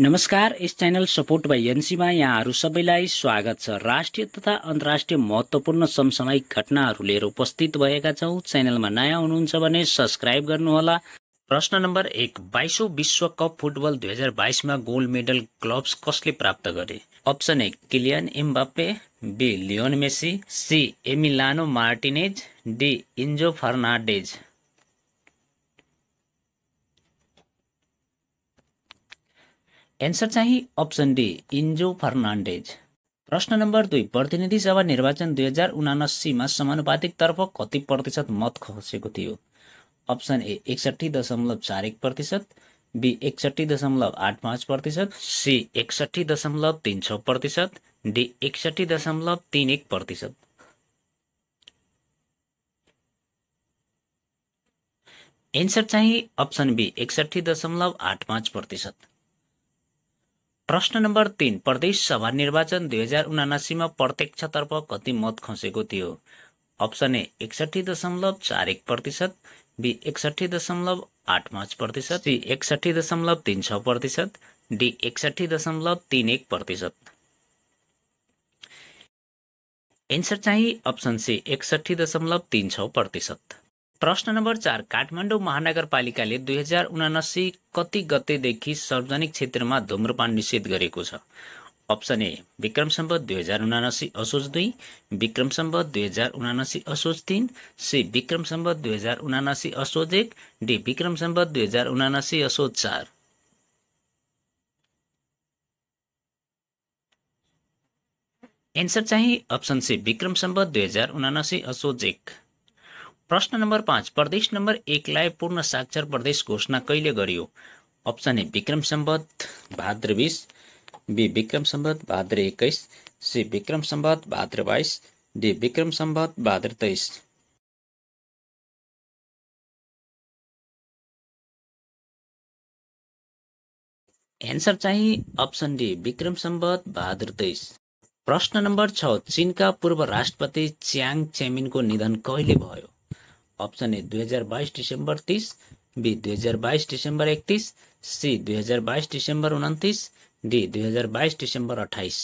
नमस्कार यस channel support by एनसीमा यहाँहरू सबैलाई स्वागत छ राष्ट्रिय तथा अन्तर्राष्ट्रिय महत्त्वपूर्ण समसामयिक घटनाहरू लिएर उपस्थित भएका छौँ च्यानलमा नयाँ हुनुहुन्छ भने सब्सक्राइब गर्नुहोला प्रश्न नम्बर एक बाइसौँ विश्वकप फुटबल दुई हजार बाइसमा गोल्ड मेडल क्लब्स कसले प्राप्त गरे option A Kylian Mbappe B Lionel Messi C Emiliano Martinez D Enzo Fernandez answer चाहिँ अप्सन डी इन्जो फर्नान्डेज प्रश्न नम्बर दुई प्रतिनिधि सभा निर्वाचन दुई हजार उनासीमा समानुपातिकतर्फ कति प्रतिशत मत खसेको थियो अप्सन ए एकसट्ठी दशमलव चार एक प्रतिशत बी एकसट्ठी दशमलव आठ पाँच प्रतिशत सी एकसट्ठी दशमलव तिन छ प्रतिशत डी एकसट्ठी दशमलव तिन एक प्रतिशत एन्सर चाहिँ अप्सन बी एकसट्ठी दशमलव आठ पाँच प्रतिशत प्रश्न नम्बर तिन प्रदेश सभा निर्वाचन दुई हजार उनासीमा प्रत्यक्षतर्फ कति मत खसेको थियो अप्सन ए एकसठी दशमलव चार एक प्रतिशत बी एकसठी दशमलव आठ पाँच प्रतिशत सी एकसठी दशमलव तिन छ प्रतिशत डी एकसठी दशमलव तिन एक प्रतिशत एन्सर चाहिँ अप्सन सी एकसठी दशमलव तिन छ प्रतिशत प्रश्न नम्बर चार काठमाडौँ महानगरपालिकाले दुई हजार उनासी कति गतेदेखि सार्वजनिक क्षेत्रमा धुम्रपान निषेध गरेको छ अप्सन ए विक्रम सम्बत दुई हजार उनासी असोज दुई विक्रम सम्बत दुई हजार उनासी असोज तिन सी विक्रम सम्बत दुई हजार उनासी असोज एक डी विक्रम सम्बत दुई हजार उनासी असोज चार एन्सर चाहिँ अप्सन सी विक्रम सम्बत दुई हजार उनासी असोज एक प्रश्न नम्बर पाँच प्रदेश नम्बर एकलाई पूर्ण साक्षर प्रदेश घोषणा कहिले गरियो अप्सन ए विक्रम सम्बत भाद्र बिस बी विक्रम सम्बत भाद्र एक्काइस सी विक्रम सम्बत भाद्र बाइस डी विक्रम सम्बत भाद्र तेइस एन्सर चाहिँ अप्सन डी विक्रम सम्बत भाद्र तेइस प्रश्न नम्बर छ चिनका पूर्व राष्ट्रपति च्याङ चेमिनको निधन कहिले भयो অপশন ए दुई हजार बाइस डिसेम्बर तिस बी दुई हजार बाइस डिसेम्बर एकतिस सी दुई हजार बाइस डिसेम्बर उन्तिस डी दुई हजार बाइस डिसेम्बर अठाइस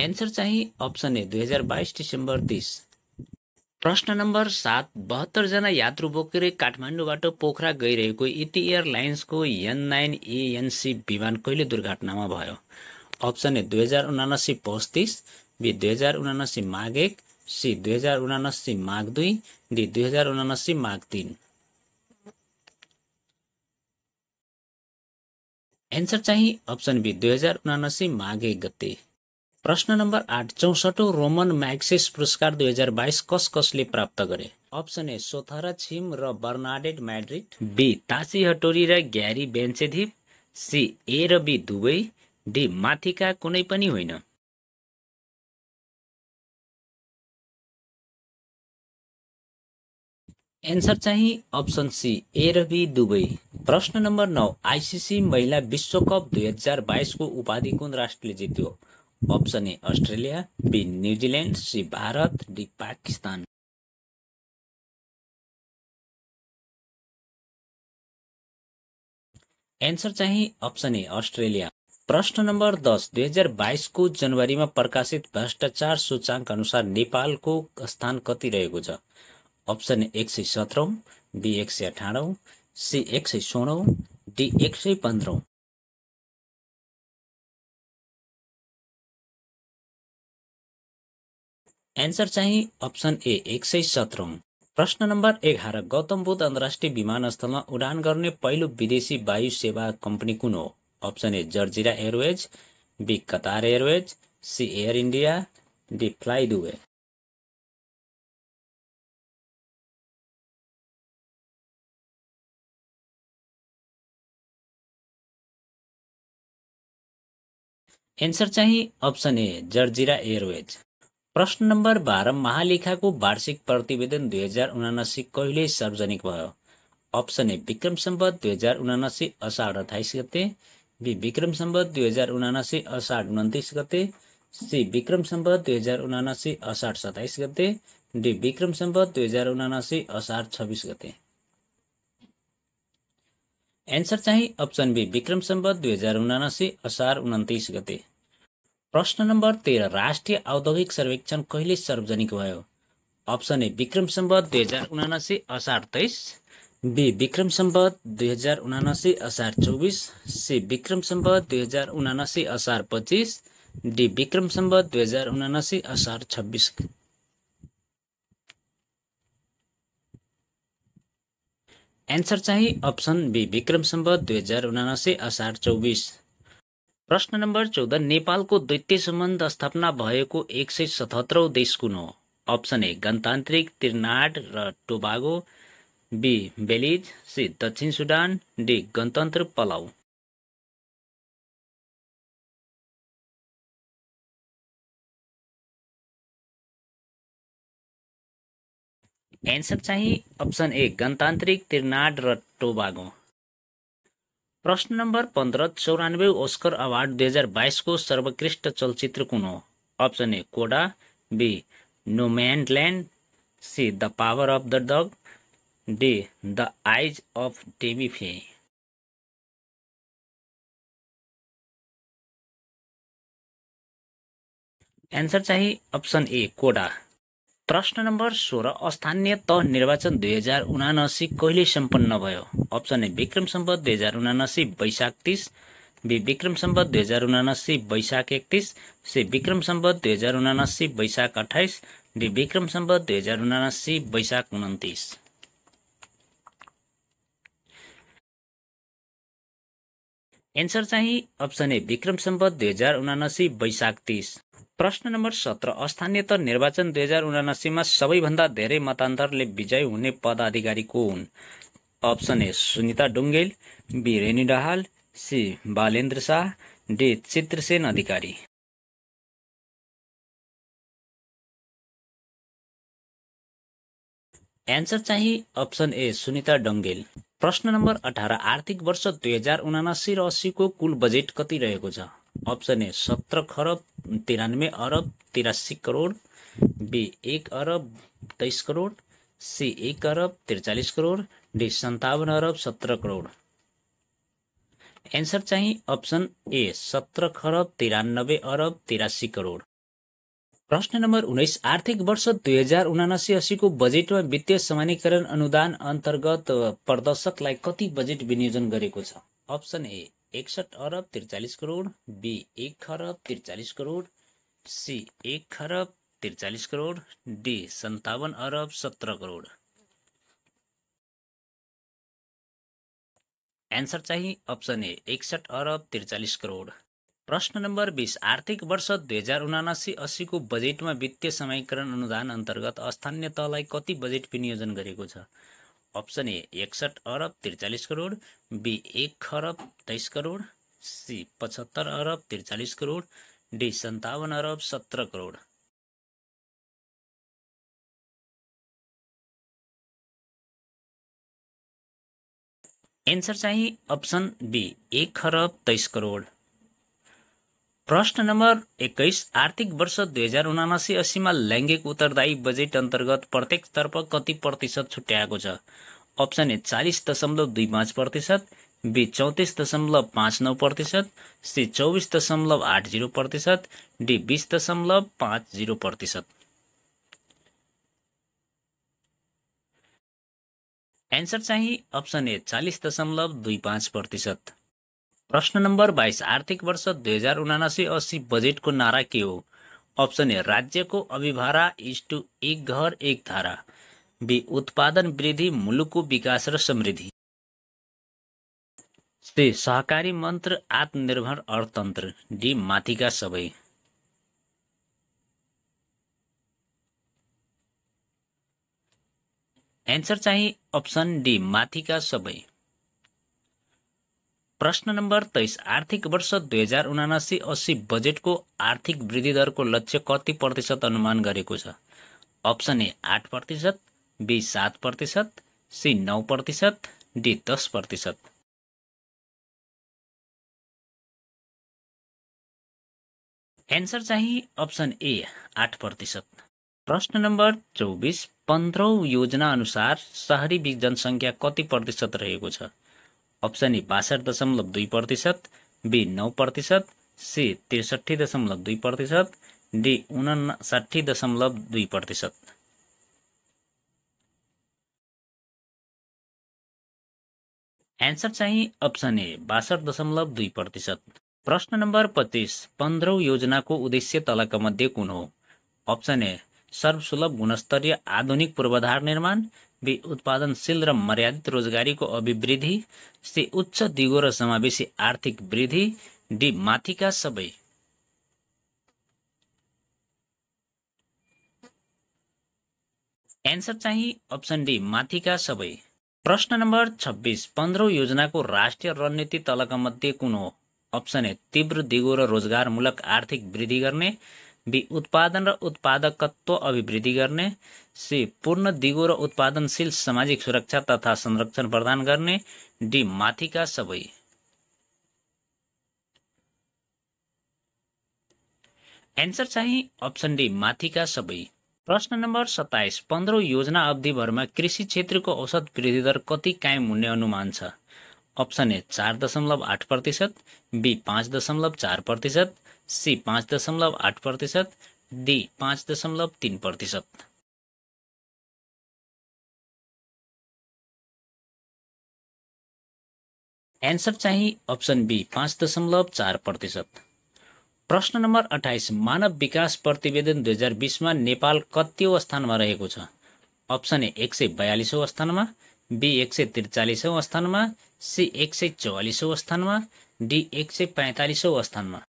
एन्सर चाहिँ अप्सन ए दुई हजार बाइस डिसेम्बर तिस प्रश्न नम्बर सात बहत्तरजना यात्रु बोकेर काठमाडौँबाट पोखरा गइरहेको इति एयरलाइन्सको एन नाइन एएनसी विमान कहिले दुर्घटनामा भयो अप्सन ए दुई हजार उनासी पस्तिस बी दुई हजार उनासी माघ एक सी दुई हजार उनासी माघ दुई डी दुई हजार उनासी माघ तिन एन्सर चाहिँ अप्सन बी दुई हजार उनासी माघ एक गते प्रश्न नम्बर आठ चौसठौँ रोमन म्याक्सेस पुरस्कार दुई हजार बाइस कस कसले प्राप्त गरे अप्सन ए सोथरा छिम र बर्नाडेड म्याड्रिड बी तासी हटोरी र ग्यारी बेन्चेधिप सी ए र बी दुवै डी माथिका कुनै पनि होइन एन्सर चाहिँ अप्सन सी ए र बी दुवै प्रश्न नम्बर नौ आइसिसी महिला विश्वकप दुई हजार बाइसको उपाधि कुन राष्ट्रले जित्यो option A Australia B New Zealand C Bharat D Pakistan answer चाहिँ अप्सन ए अस्ट्रेलिया प्रश्न नम्बर दस दुई हजार बाइसको जनवरीमा प्रकाशित भ्रष्टाचार सूचाङ्क अनुसार नेपालको स्थान कति रहेको छ अप्सन एक सय सत्रौँ बी एक सय अठारौँ सी एक सय सोह्रौँ डी एक सय पन्ध्रौँ एन्सर चाहिँ अप्सन ए एक सय सत्रौँ प्रश्न नम्बर एघार गौतम बुद्ध अन्तर्राष्ट्रिय विमानस्थलमा उडान गर्ने पहिलो विदेशी वायु सेवा कम्पनी कुन हो A Jazeera Airways B Qatar Airways C Air India D D Flydway. Answer चाहिँ अप्सन ए जर्जिरा एयरवेज प्रश्न नम्बर बाह्र महालेखाको वार्षिक प्रतिवेदन दुई हजार उनासी कहिले सार्वजनिक भयो अप्सन ए विक्रम सम्पद दुई हजार उनासी असार अठाइस गते बी विक्रम सम्बत दुई हजार उनासी असाठ उन्तिस गते सी विक्रम सम्बत दुई हजार उनासी असाठ सत्ताइस गते डी विक्रम सम्बत दुई हजार उनासी असाठ छब्बिस गते एन्सर चाहिँ अप्सन बी विक्रम सम्बत दुई हजार उनासी असार उन्तिस गते प्रश्न नम्बर तेह्र राष्ट्रिय औद्योगिक सर्वेक्षण कहिले सार्वजनिक भयो अप्सन ए विक्रम सम्बत दुई हजार उनासी असार तेइस बी विक्रम सम्बत दुई हजार उनासी असार चौबिस सी विक्रम सम्बत दुई हजार उनासी असार पच्चिस डी विक्रम सम्बत दुई हजार उनासी असार छब्बिस एन्सर चाहिँ अप्सन बी विक्रम सम्बत दुई हजार उनासी असार चौबिस प्रश्न नम्बर चौध नेपालको द्वितीय सम्बन्ध स्थापना भएको एक सय सतहत्तरौँ देश कुन हो अप्सन ए गणतान्त्रिक त्रिनाड र टोबागो बी बेलिज सी दक्षिण सुडान डी गणतन्त्र पलाउ एन्सर चाहिँ अप्सन ए गणतान्त्रिक त्रिनाड र टोबागो प्रश्न नम्बर पन्ध्र चौरानब्बे ओस्कर अवार्ड दुई हजार बाइसको सर्वोत्कृष्ट चलचित्र कुन हो option A CODA B Nomadland C the power of the dog D the eyes of Tammy Faye answer चाहिँ अप्सन ए कोडा प्रश्न नम्बर सोह्र स्थानीय तह निर्वाचन दुई हजार उनासी कहिले सम्पन्न भयो अप्सन ए विक्रम सम्बत दुई हजार उनासी वैशाख तिस बी विक्रम सम्बत दुई हजार उनासी वैशाख एकतिस सी विक्रम सम्बत दुई हजार उनासी वैशाख अठाइस डी विक्रम सम्बत दुई हजार उनासी वैशाख उन्तिस एन्सर चाहिँ अप्सन ए विक्रम सम्बत दुई हजार उनासी वैशाख तिस प्रश्न नम्बर सत्र त निर्वाचन दुई हजार उनासीमा सबैभन्दा धेरै मतान्तरले विजयी हुने पदाधिकारी को हुन् option A Sunita Dhungel B Renu Dahal C Balendra Shah D Chitrasen Adhikari answer चाहिँ अप्सन ए सुनिता डङ्गेल प्रश्न नम्बर अठार आर्थिक वर्ष दुई हजार उनासी र अस्सीको कुल बजेट कति रहेको छ अप्सन ए सत्र खरब तिरानब्बे अरब तिरासी करोड बी एक अरब तेइस करोड सी एक अरब त्रिचालिस करोड डी सन्तावन अरब सत्र करोड एन्सर चाहिँ अप्सन ए सत्र खरब तिरानब्बे अरब तिरासी करोड प्रश्न नम्बर उन्नाइस आर्थिक वर्ष दुई हजार उनासी असीको बजेटमा वित्तीय समानीकरण अनुदान अन्तर्गत प्रदर्शकलाई कति बजेट विनियोजन गरेको छ अप्सन ए एकसठ अरब त्रिचालिस करोड बी एक खरब त्रिचालिस करोड सी एक खरब त्रिचालिस करोड डी सन्तावन अरब सत्र करोड एन्सर चाहिँ अप्सन ए एकसठ अरब त्रिचालिस करोड प्रश्न नम्बर बिस आर्थिक वर्ष दुई हजार उनासी अस्सीको बजेटमा वित्तीय समयकरण अनुदान अन्तर्गत स्थानीय तहलाई कति बजेट विनियोजन गरेको छ अप्सन ए एकसठ अरब त्रिचालिस करोड बी एक अरब तेइस करोड सी पचहत्तर अरब त्रिचालिस करोड डी सन्ताउन्न अरब सत्र करोड एन्सर चाहिँ अप्सन बी एक अरब तेइस करोड प्रश्न नम्बर एक्काइस आर्थिक वर्ष दुई हजार उनासी अस्सीमा लैङ्गिक उत्तरदायी बजेट अन्तर्गत प्रत्येक तर्फ कति प्रतिशत छुट्याएको छ अप्सन ए चालिस दशमलव दुई पाँच प्रतिशत बी चौतिस दशमलव पाँच नौ प्रतिशत सी चौबिस दशमलव आठ जिरो प्रतिशत डी बिस दशमलव पाँच जिरो प्रतिशत एन्सर चाहिँ अप्सन ए चालिस दशमलव दुई पाँच प्रतिशत प्रश्न नम्बर बाइस आर्थिक वर्ष दुई हजार उनासी असी बजेटको नारा के हो अप्सन ए राज्यको अभिभारा इज टु एक घर एक धारा बी उत्पादन वृद्धि मुलुकको विकास र समृद्धि सी सहकारी मन्त्र आत्मनिर्भर अर्थतन्त्र डी माथिका सबै एन्सर चाहिँ अप्सन डी माथिका सबै प्रश्न नम्बर तेइस आर्थिक वर्ष दुई हजार उनासी अस्सी बजेटको आर्थिक वृद्धि दरको लक्ष्य कति प्रतिशत अनुमान गरेको छ अप्सन ए आठ प्रतिशत बी सात प्रतिशत सी नौ प्रतिशत डी दस प्रतिशत एन्सर चाहिँ अप्सन ए आठ प्रतिशत प्रश्न नम्बर चौबिस पन्ध्रौँ योजना अनुसार सहरी जनसङ्ख्या कति प्रतिशत रहेको छ अप्सन ए बासठ दशमलव दुई प्रतिशत बी नौ प्रतिशत सी त्रिसठी दशमलव दुई प्रतिशत डी उनासाठी दशमलव दुई प्रतिशत एन्सर चाहिँ अप्सन ए बासठ दशमलव दुई प्रतिशत प्रश्न नम्बर पच्चिस पन्ध्रौँ योजनाको उद्देश्य तलका मध्ये कुन हो अप्सन ए सर्वसुलभ गुणस्तरीय आधुनिक पूर्वाधार निर्माण उत्पादनशील र मर्यादित रोजगारीको अभिवृद्धि सी उच्च दिगो र समावेशी आर्थिक वृद्धि डी माथिका सबै एन्सर चाहिँ अप्सन डी माथिका सबै प्रश्न नम्बर छब्बिस पन्ध्रौँ योजनाको राष्ट्रिय रणनीति तलका मध्ये कुन हो अप्सन ए तीव्र दिगो र रोजगारमूलक आर्थिक वृद्धि गर्ने बी उत्पादन र उत्पादकत्व अभिवृद्धि गर्ने सी पूर्ण दिगो र उत्पादनशील सामाजिक सुरक्षा तथा संरक्षण प्रदान गर्ने डी माथिका सबै एन्सर चाहिँ अप्सन डी माथिका सबै प्रश्न नम्बर सत्ताइस पन्ध्रौँ योजना अवधिभरमा कृषि क्षेत्रको औसत वृद्धि दर कति कायम हुने अनुमान छ अप्सन ए चार दशमलव आठ प्रतिशत बी पाँच दशमलव चार प्रतिशत सी पाँच दशमलव आठ प्रतिशत डी पाँच दशमलव तिन प्रतिशत एन्सर चाहिँ अप्सन बी पाँच दशमलव चार प्रतिशत प्रश्न नम्बर अठाइस मानव विकास प्रतिवेदन दुई हजार बिसमा नेपाल कतिौँ स्थानमा रहेको छ अप्सन ए एक सय बयालिसौँ स्थानमा बी एक सय त्रिचालिसौँ स्थानमा सी एक सय चौवालिसौँ स्थानमा डी एक सय पैँतालिसौँ स्थानमा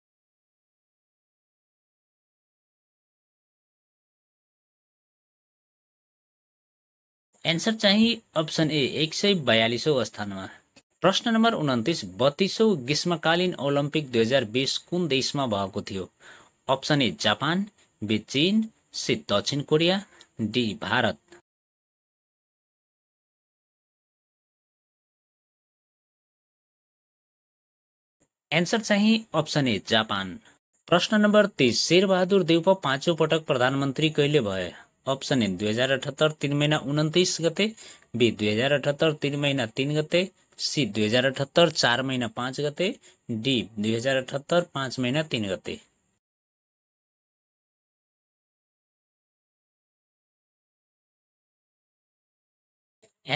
एन्सर चाहिँ अप्सन ए एक सय बयालिसौँ स्थानमा प्रश्न नम्बर उन्तिस बत्तिसौँ ग्रीष्मकालीन ओलम्पिक दुई हजार बिस कुन देशमा भएको थियो अप्सन ए जापान बी चीन सी दक्षिण कोरिया डी भारत एन्सर चाहिँ अप्सन ए जापान प्रश्न नम्बर तिस शेरबहादुर देउपा पाँचौँ पटक प्रधानमन्त्री कहिले भए अप्सन ए दुई हजार अठहत्तर तिन महिना उन्तिस गते बी दुई हजार अठहत्तर तिन महिना तिन गते सी दुई हजार अठहत्तर चार महिना पाँच गते डी दुई हजार अठहत्तर पाँच महिना तिन गते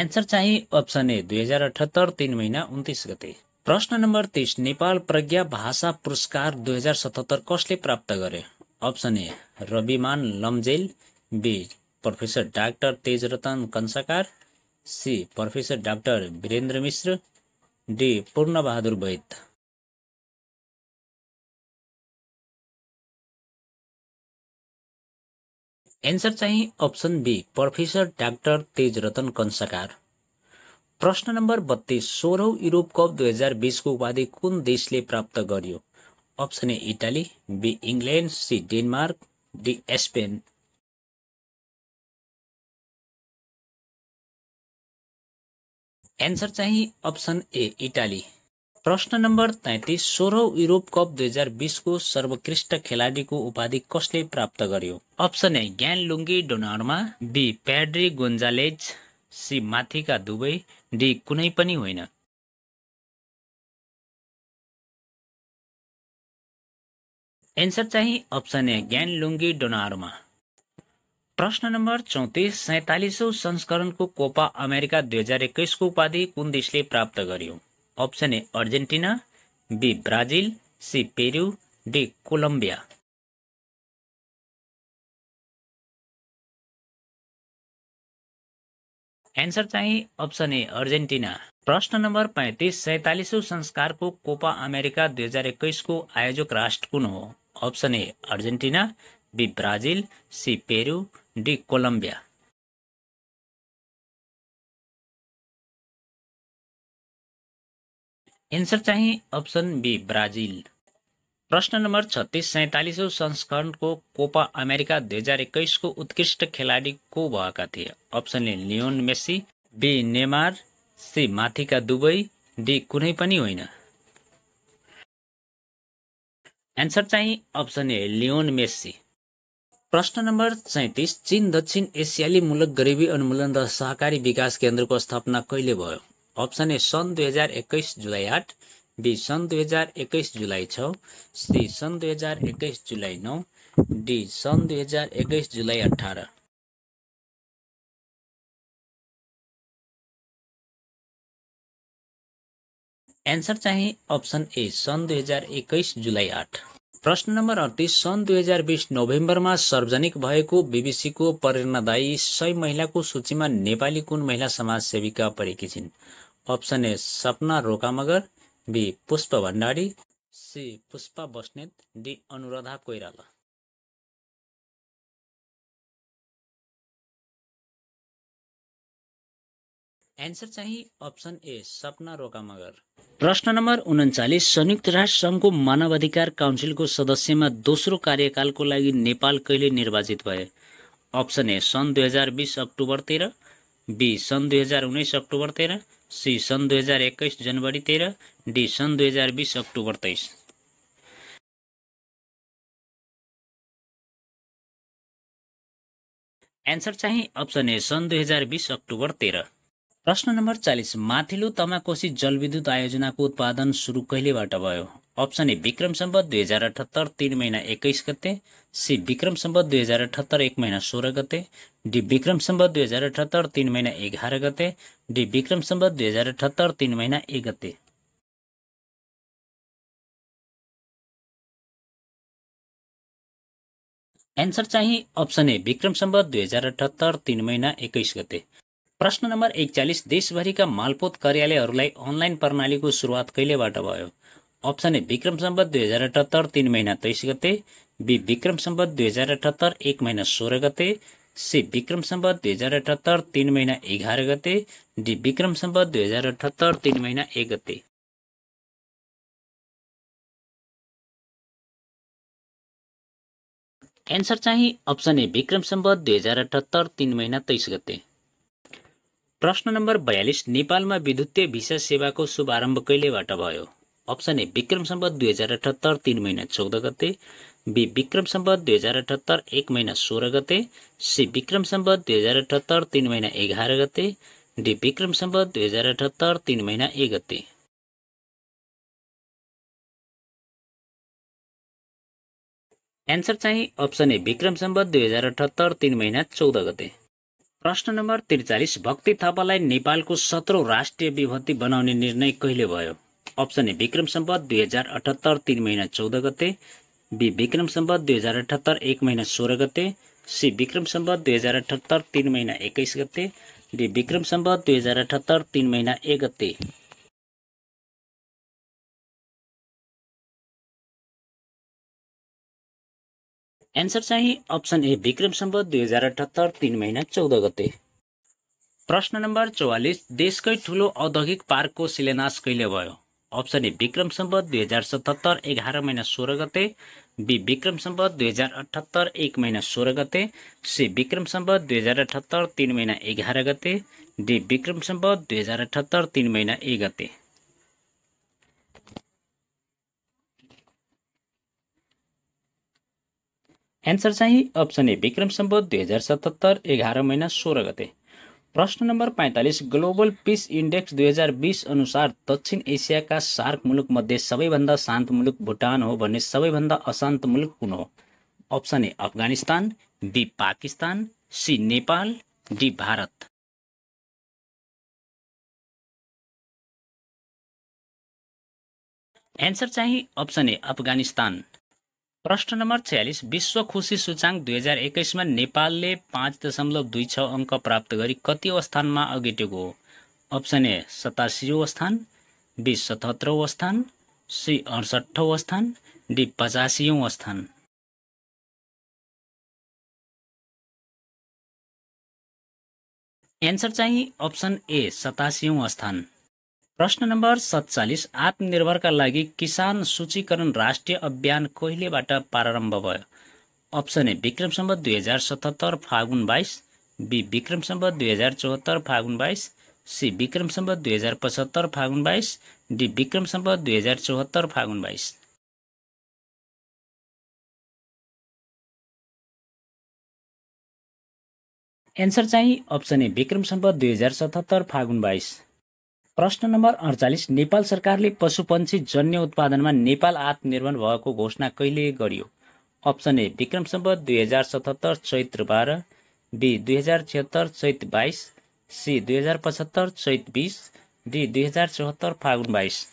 एन्सर चाहिँ अप्सन ए दुई हजार अठहत्तर तिन महिना उन्तिस गते प्रश्न नम्बर तिस नेपाल प्रज्ञा भाषा पुरस्कार दुई हजार सतहत्तर कसले प्राप्त गरे option A Raviman Lamjel B professor doctor Tejratan Kansakar C professor doctor Virendra Mishra D Purna Bahadur Vaidya answer चाहिँ option B professor doctor Tej Ratan कंसाकार प्रश्न नम्बर बत्तीस सोह्रौँ युरोप कप दुई हजार बिसको उपाधि कुन देशले प्राप्त गर्यो option A Italy B England C Denmark D Spain answer चाहिँ अप्सन ए इटाली प्रश्न नम्बर तैतिस सोह्रौँ युरोप कप दुई हजार बिसको सर्वोत्कृष्ट खेलाडीको उपाधि कसले प्राप्त गर्यो अप्सन ए ज्ञान लुङ्गी डोनारमा बी प्याड्री गोन्जालेज सी माथिका दुवै डी कुनै पनि होइन एन्सर चाहिँ अप्सन ए ज्ञान लुङ्गी डोनारमा प्रश्न नम्बर चौतिस सैतालिसौँ संस्करणको कोपा अमेरिका दुई हजार एक्काइसको उपाधि कुन देशले प्राप्त गर्यो option A Argentina B Brazil C Peru D Colombia answer चाहिँ अप्सन ए अर्जेन्टिना प्रश्न नम्बर पैँतिस सैतालिसौँ संस्कारको कोपा अमेरिका दुई हजार एक्काइसको आयोजक राष्ट्र कुन हो option A Argentina B Brazil C Peru D Colombia answer चाहिँ अप्सन बी ब्राजिल प्रश्न नम्बर छत्तिस सैँतालिसौँ संस्करणको कोपा अमेरिका दुई हजार एक्काइसको उत्कृष्ट खेलाडी को भएका थिए option A Lionel Messi B Neymar C माथिका दुबई डी कुनै पनि होइन एन्सर चाहिँ अप्सन ए लियोन मेस्सी प्रश्न नम्बर सैतिस चीन दक्षिण एसियाली मुलुक गरिबी उन्मूलन र सहकारी विकास केन्द्रको स्थापना कहिले भयो अप्सन ए सन् दुई हजार एक्काइस जुलाई आठ बी सन् दुई हजार एक्काइस जुलाई छ सी सन् दुई हजार एक्काइस जुलाई नौ डी सन् दुई हजार एक्काइस जुलाई अठार एन्सर चाहिँ अप्सन ए सन् दुई हजार एक्काइस जुलाई आठ प्रश्न नम्बर अडतिस सन् दुई हजार बिस नोभेम्बरमा सार्वजनिक भएको बिबिसीको प्रेरणादायी सय महिलाको सूचीमा नेपाली कुन महिला समाज सेविका परेकी छिन् option A Sapana Roka Magar B Pushpa Bhandari C Pushpa Basnet D Anuradha Koirala answer चाहिँ अप्सन ए सपना रोकामगर प्रश्न नम्बर उन्चालिस संयुक्त राष्ट्र सङ्घको मानवाधिकार काउन्सिलको सदस्यमा दोस्रो कार्यकालको लागि नेपाल कहिले निर्वाचित भए अप्सन ए सन् दुई हजार बिस अक्टोबर तेह्र बी सन् दुई हजार उन्नाइस अक्टोबर तेह्र सी सन् दुई हजार एक्काइस जनवरी तेह्र डी सन् दुई हजार बिस अक्टोबर तेइस एन्सर चाहिँ अप्सन ए सन् दुई हजार बिस अक्टोबर तेह्र प्रश्न नम्बर चालिस माथिल्लो तमाकोशी जलविद्युत आयोजनाको उत्पादन सुरु कहिलेबाट भयो अप्सन ए विक्रम सम्बत दुई हजार अठहत्तर तिन महिना एक्काइस गते सी विक्रम सम्बत दुई हजार अठहत्तर एक महिना सोह्र गते डी विक्रम सम्बत दुई हजार अठहत्तर तिन महिना एघार गते डी विक्रम सम्बत दुई हजार अठहत्तर तिन महिना एक गते एन्सर चाहिँ अप्सन ए विक्रम सम्बत दुई हजार अठहत्तर तिन महिना एक्काइस गते प्रश्न नम्बर एकचालिस देशभरिका मालपोत कार्यालयहरूलाई अनलाइन प्रणालीको सुरुवात कहिलेबाट भयो अप्सन ए विक्रम सम्बत दुई हजार अठहत्तर तिन महिना तेइस गते बी विक्रम सम्बत दुई हजार अठहत्तर एक महिना सोह्र गते सी विक्रम सम्बत दुई हजार अठहत्तर तिन महिना एघार गते डी विक्रम सम्बत दुई हजार अठहत्तर तिन महिना एक गते एन्सर चाहिँ अप्सन ए विक्रम सम्बत दुई हजार अठहत्तर तिन महिना तेइस गते प्रश्न नम्बर बयालिस नेपालमा विद्युतीय भिसा सेवाको शुभारम्भ कहिलेबाट भयो अप्सन ए विक्रम सम्बत दुई हजार अठहत्तर तिन महिना चौध गते बी विक्रम सम्बत दुई हजार अठहत्तर एक महिना सोह्र गते सी विक्रम सम्बत दुई हजार अठहत्तर तिन महिना एघार गते डी विक्रम सम्बत दुई हजार अठहत्तर तिन महिना एक गते एन्सर चाहिँ अप्सन ए विक्रम सम्बत दुई हजार अठहत्तर तिन महिना चौध गते प्रश्न नम्बर त्रिचालिस भक्ति थापालाई नेपालको सत्रौँ राष्ट्रिय विभूति बनाउने निर्णय कहिले भयो अप्सन ए विक्रम सम्बत दुई हजार अठहत्तर तिन महिना चौध गते बी विक्रम सम्बत दुई हजार अठहत्तर एक महिना सोह्र गते सी विक्रम सम्बत दुई हजार अठहत्तर तिन महिना एक्काइस गते डी विक्रम सम्बत दुई हजार अठहत्तर तिन महिना एक गते एन्सर चाहिँ अप्सन ए विक्रम सम्बत दुई हजार अठहत्तर तिन महिना चौध गते प्रश्न नम्बर चौवालिस देशकै ठुलो औद्योगिक पार्कको शिलान्यास कहिले भयो अप्सन ए विक्रम सम्पद दुई हजार सतहत्तर एघार महिना सोह्र गते बी विक्रम सम्पद दुई हजार अठहत्तर एक महिना सोह्र गते सी विक्रम सम्पद दुई हजार अठहत्तर तिन महिना एघार गते डी विक्रम सम्पद दुई हजार अठहत्तर तिन महिना एक गते एन्सर चाहिँ अप्सन ए विक्रम सम्बोध दुई हजार सतहत्तर एघार महिना सोह्र गते प्रश्न नम्बर पैँतालिस ग्लोबल पिस इन्डेक्स दुई हजार बिस अनुसार दक्षिण एसियाका सार्क मुलुकमध्ये सबैभन्दा शान्त मुलुक भुटान हो भने सबैभन्दा अशान्त मुलुक कुन हो option A Afghanistan B Pakistan C Nepal D Bharat answer चाहिँ अप्सन ए अफगानिस्तान प्रश्न नम्बर छ्यालिस विश्व खुसी सूचाङ्क दुई हजार एक्काइसमा नेपालले पाँच दशमलव दुई छ अङ्क प्राप्त गरी कति स्थानमा अघिटेको अप्सन ए सतासी स्थान बी सतहत्तरौँ स्थान सी अडसठौँ स्थान डी पचासीौँ स्थान एन्सर चाहिँ अप्सन ए सतासीौँ स्थान प्रश्न नम्बर सत्तालिस आत्मनिर्भरका लागि किसान सूचीकरण राष्ट्रिय अभियान कहिलेबाट प्रारम्भ भयो अप्सन ए विक्रम दुई हजार सतहत्तर फागुन बाइस बी विक्रम दुई हजार चौहत्तर फागुन बाइस सी विक्रम दुई हजार पचहत्तर फागुन बाइस डी विक्रम दुई हजार चौहत्तर फागुन बाइस एन्सर चाहिँ अप्सन ए विक्रम दुई हजार सतहत्तर फागुन बाइस प्रश्न नम्बर अडचालिस नेपाल सरकारले पशुपन्छी जन्य उत्पादनमा नेपाल आत्मनिर्भर भएको घोषणा कहिले गरियो अप्सन ए विक्रम सम्बत दुई हजार सतहत्तर चैत्र बाह्र बी दुई हजार छिहत्तर चैत बाइस सी दुई हजार पचहत्तर चैत बिस डी दुई हजार चौहत्तर फागुन बाइस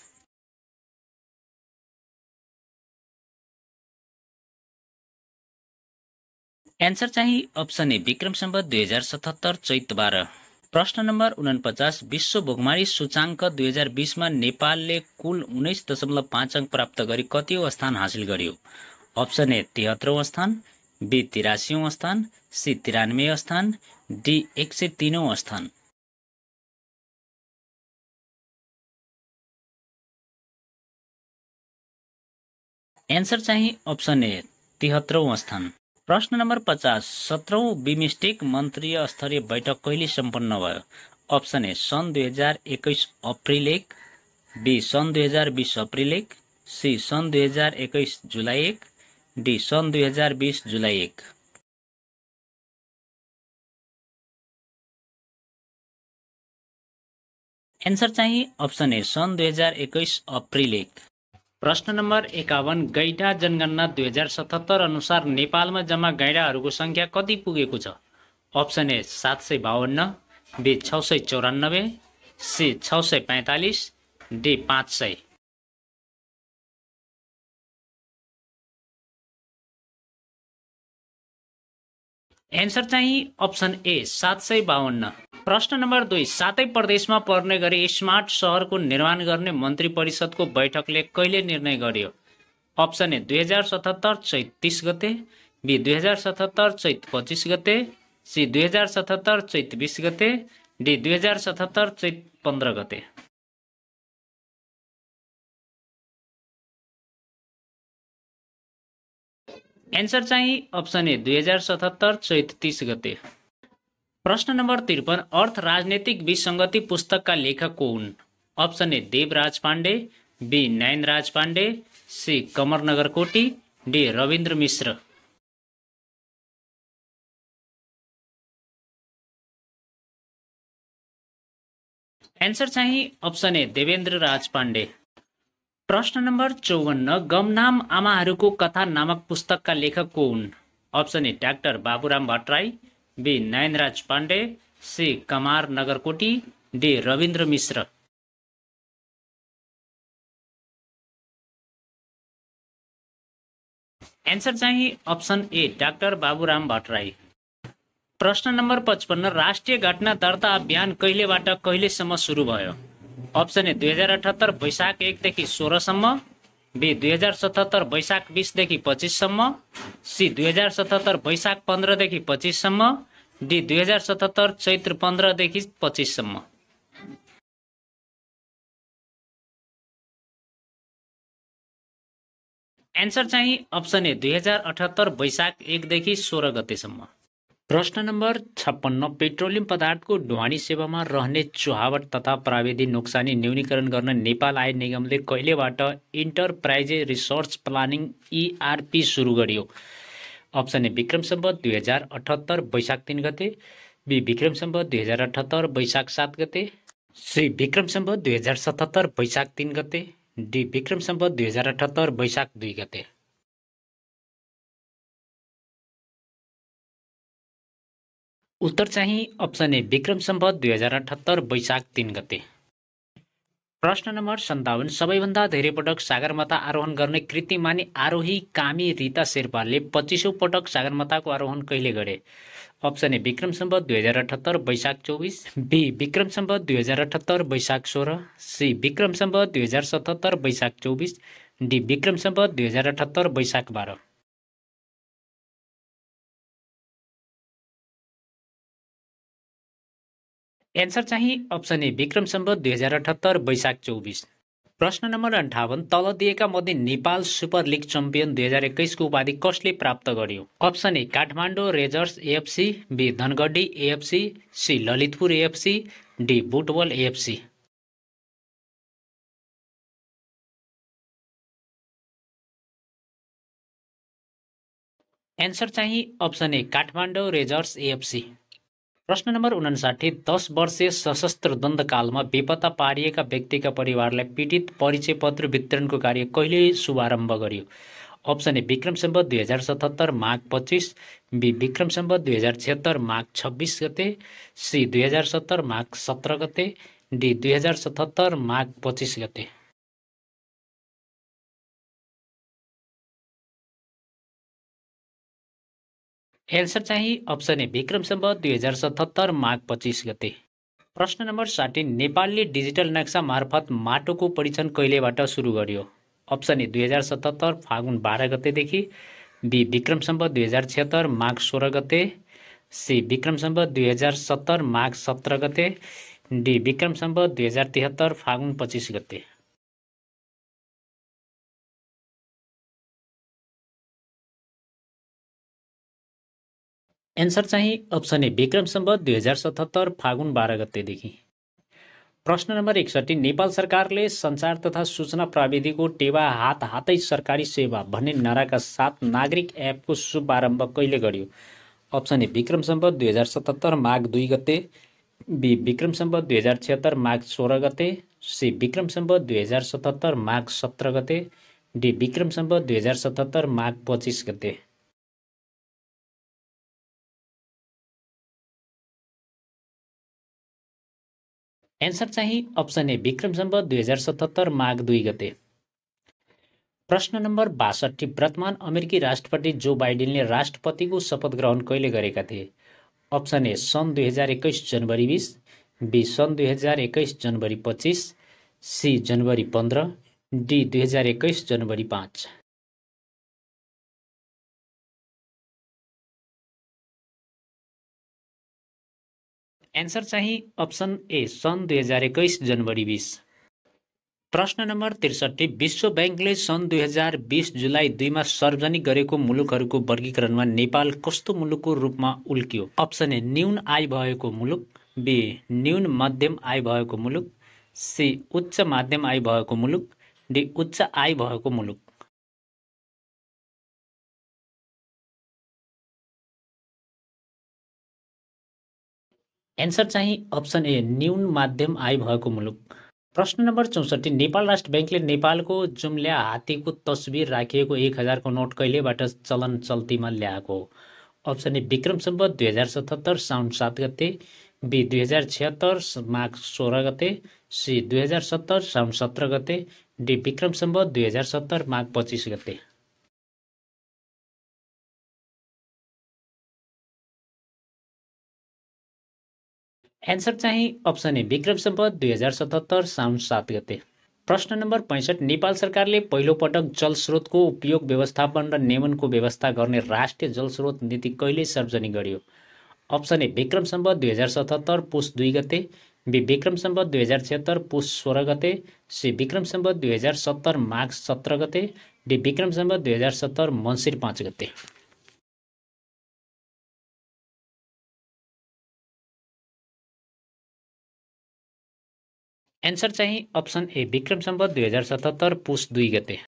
एन्सर चाहिँ अप्सन ए विक्रम सम्बत दुई हजार सतहत्तर चैत बाह्र प्रश्न नम्बर उनपचास विश्व भोगमारी सूचाङ्क दुई हजार बिसमा नेपालले कुल उन्नाइस दशमलव पाँच अङ्क प्राप्त गरी कति स्थान हासिल गर्यो अप्सन ए तिहत्तरौँ स्थान बी तिरासीौँ स्थान सी तिरानब्बे स्थान डी एक सय तिनौँ स्थान एन्सर चाहिँ अप्सन ए तिहत्तरौँ स्थान प्रश्न नम्बर पचास सत्रौँ बिमिस्टेक मन्त्रीय स्तरीय बैठक कहिले सम्पन्न भयो अप्सन ए सन् दुई हजार एक्काइस अप्रिल एक बी सन् दुई हजार बिस अप्रिल एक सी सन् दुई हजार एक्काइस जुलाई एक डी सन् दुई हजार बिस जुलाई एक एन्सर चाहिँ अप्सन ए सन् दुई हजार एक्काइस अप्रिल एक प्रश्न नम्बर एकाउन्न गैडा जनगणना दुई हजार सतहत्तर अनुसार नेपालमा जम्मा गैडाहरूको सङ्ख्या कति पुगेको छ अप्सन ए सात सय बाहन्न बी छ सय चौरानब्बे सी छ सय पैँतालिस डी पाँच सय एन्सर चाहिँ अप्सन ए सात सय बाहन्न प्रश्न नम्बर दुई सातै प्रदेशमा पर्ने गरी स्मार्ट सहरको निर्माण गर्ने मन्त्री परिषदको बैठकले कहिले निर्णय गर्यो अप्सन ए दुई हजार सतहत्तर चैत तिस गते बी दुई हजार सतहत्तर चैत पच्चिस गते सी दुई हजार सतहत्तर चैत बिस गते डी दुई हजार सतहत्तर चैत पन्ध्र गते एन्सर चाहिँ अप्सन ए दुई हजार सतहत्तर चैत तिस गते प्रश्न नम्बर त्रिपन्न अर्थ राजनैतिक विसङ्गति पुस्तकका लेखक को हुन् option A Devraj Pandey B Nayanraj Pandey C कमरनगर कोटी डी रविन्द्र मिश्र एन्सर चाहिँ अप्सन ए देवेन्द्र राज पाण्डे प्रश्न नम्बर चौवन्न गमनाम आमाहरूको कथा नामक पुस्तकका लेखक को हुन् option A doctor Baburam Bhattarai B Nayanraj Pandey C Kumar Nagarkoti D Rabindra Mishra answer चाहिँ option A doctor Baburam Bhattarai प्रश्न नम्बर पचपन्न राष्ट्रिय घटना दर्ता अभियान कहिलेबाट कहिलेसम्म सुरु भयो अप्सन ए दुई हजार अठहत्तर वैशाख एकदेखि सोह्रसम्म बी दुई हजार सतहत्तर वैशाख बिसदेखि पच्चिससम्म सी दुई हजार सतहत्तर वैशाख पन्ध्रदेखि पच्चिससम्म डी दुई हजार सतहत्तर चैत्र पन्ध्रदेखि पच्चिससम्म एन्सर चाहिँ अप्सन ए दुई हजार अठहत्तर वैशाख एकदेखि सोह्र गतेसम्म प्रश्न नम्बर छप्पन्न पेट्रोलियम पदार्थको ढुवानी सेवामा रहने चुहावट तथा प्राविधिक नोक्सानी न्यूनीकरण गर्न नेपाल आय निगमले कहिलेबाट इन्टरप्राइजे रिसर्च प्लानिङ इआरपी सुरु गरियो अप्सन ए विक्रम सम्बत दुई हजार अठहत्तर वैशाख तिन गते बी विक्रम सम्बत दुई हजार अठहत्तर वैशाख सात गते सी विक्रम सम्बत दुई हजार सतहत्तर वैशाख तिन गते डी विक्रम सम्बत दुई हजार अठहत्तर वैशाख दुई गते उत्तर चाहिँ अप्सन ए विक्रम सम्भ दुई हजार अठहत्तर वैशाख तिन गते प्रश्न नम्बर सन्ताउन्न सबैभन्दा धेरै पटक सागरमाथा आरोहण गर्ने कृतिमानी आरोही कामी रिता शेर्पाले पच्चिसौँ पटक सागरमाथाको आरोहण कहिले गरे अप्सन ए विक्रम सम्भ दुई हजार अठहत्तर वैशाख चौबिस बी विक्रम सम्भ दुई हजार अठहत्तर वैशाख सोह्र सी विक्रम सम्भ दुई हजार सतहत्तर वैशाख चौबिस डी विक्रम सम्भ दुई हजार अठहत्तर वैशाख बाह्र एन्सर चाहिँ अप्सन ए विक्रम सम्भ दुई हजार अठहत्तर वैशाख चौबिस प्रश्न नम्बर अन्ठाउन्न तल दिएका मध्ये नेपाल सुपर लिग च्याम्पियन दुई हजार एक्काइसको उपाधि कसले प्राप्त गर्यो option A Kathmandu Rangers AFC B Dhangadhi AFC C Lalitpur AFC D Butwal AFC answer चाहिँ option A Kathmandu Rangers AFC प्रश्न नम्बर उनासाठी दस वर्षे सशस्त्र द्वन्द्वकालमा बेपत्ता पारिएका व्यक्तिका परिवारलाई पीडित परिचय पत्र वितरणको कार्य कहिले शुभारम्भ गरियो अप्सन ए विक्रम सम्बत दुई हजार सतहत्तर माघ पच्चिस बी विक्रम सम्बत दुई हजार छिहत्तर माघ छब्बिस गते सी दुई हजार सत्तर माघ सत्र गते डी दुई हजार सतहत्तर माघ पच्चिस गते एन्सर चाहिँ अप्सन ए विक्रम सम्भ दुई हजार सतहत्तर माघ पच्चिस गते प्रश्न नम्बर साठी नेपालले डिजिटल नक्सा मार्फत माटोको परीक्षण कहिलेबाट सुरु गर्यो अप्सन ए दुई हजार सतहत्तर फागुन बाह्र गतेदेखि बी विक्रम सम्भ दुई हजार छिहत्तर माघ सोह्र गते सी विक्रम सम्भ दुई हजार सत्तर माघ सत्र गते डी विक्रम सम्भ दुई हजार तिहत्तर फागुन पच्चिस गते एन्सर चाहिँ अप्सन ए विक्रम सम्बत दुई हजार सतहत्तर फागुन बाह्र गतेदेखि प्रश्न नम्बर एकसट्ठी नेपाल सरकारले सञ्चार तथा सूचना प्रविधिको टेवा हात हातै सरकारी सेवा भन्ने नाराका साथ नागरिक एपको शुभारम्भ कहिले गर्यो अप्सन ए विक्रम सम्बत दुई हजार सतहत्तर माघ दुई गते बी विक्रम सम्बत दुई हजार छिहत्तर माघ सोह्र गते सी विक्रम सम्बत दुई हजार सतहत्तर माघ सत्र गते डी विक्रम सम्बत दुई हजार सतहत्तर माघ पच्चिस गते एन्सर चाहिँ अप्सन ए विक्रम सम्बत दुई हजार सतहत्तर माघ दुई गते प्रश्न नम्बर बासठी वर्तमान अमेरिकी राष्ट्रपति जो बाइडेनले राष्ट्रपतिको शपथ ग्रहण कहिले गरेका थिए अप्सन ए सन् दुई हजार एक्काइस जनवरी बिस बी सन् दुई हजार एक्काइस जनवरी पच्चिस सी जनवरी पन्ध्र डी दुई हजार एक्काइस जनवरी पाँच एन्सर चाहिँ अप्सन ए सन् दुई हजार एक्काइस जनवरी बिस प्रश्न नम्बर त्रिसठी विश्व ब्याङ्कले सन् दुई हजार बिस जुलाई दुईमा सार्वजनिक गरेको मुलुकहरूको वर्गीकरणमा नेपाल कस्तो मुलुकको रूपमा उल्कियो अप्सन ए न्यून आय भएको मुलुक बी न्यून मध्यम आय भएको मुलुक सी उच्च माध्यम आय भएको मुलुक डी उच्च आय भएको मुलुक एन्सर चाहिँ अप्सन ए न्यून माध्यम आय भएको मुलुक प्रश्न नम्बर चौसठी नेपाल राष्ट्र ब्याङ्कले नेपालको जुम्ल्या हात्तीको तस्बिर राखिएको एक हजारको नोट कहिलेबाट चलन चल्तीमा ल्याएको अप्सन ए विक्रम सम्बत दुई हजार सतहत्तर साउन सात गते बी दुई हजार छिहत्तर माघ सोह्र गते सी दुई हजार सत्तर साउन सत्र गते डी विक्रम सम्बत दुई हजार सत्तर माघ पच्चिस गते एन्सर चाहिँ अप्सन ए विक्रम सम्पद दुई हजार सतहत्तर साउन सात गते प्रश्न नम्बर पैँसठ नेपाल सरकारले पहिलोपटक जलस्रोतको उपयोग व्यवस्थापन र नियमनको व्यवस्था गर्ने राष्ट्रिय जलस्रोत नीति कहिले सार्वजनिक गरियो अप्सन ए विक्रम सम्पद दुई हजार सतहत्तर पुस दुई गते बी विक्रम सम्पद दुई हजार छिहत्तर पुस सोह्र गते सी विक्रम सम्पद दुई हजार सत्तर माघ सत्र गते डी विक्रम सम्पद दुई हजार सत्तर मन्सिर पाँच गते आंसर चाहिए ऑप्शन ए विक्रम दुई हज़ार सतहत्तर पुष दुई गते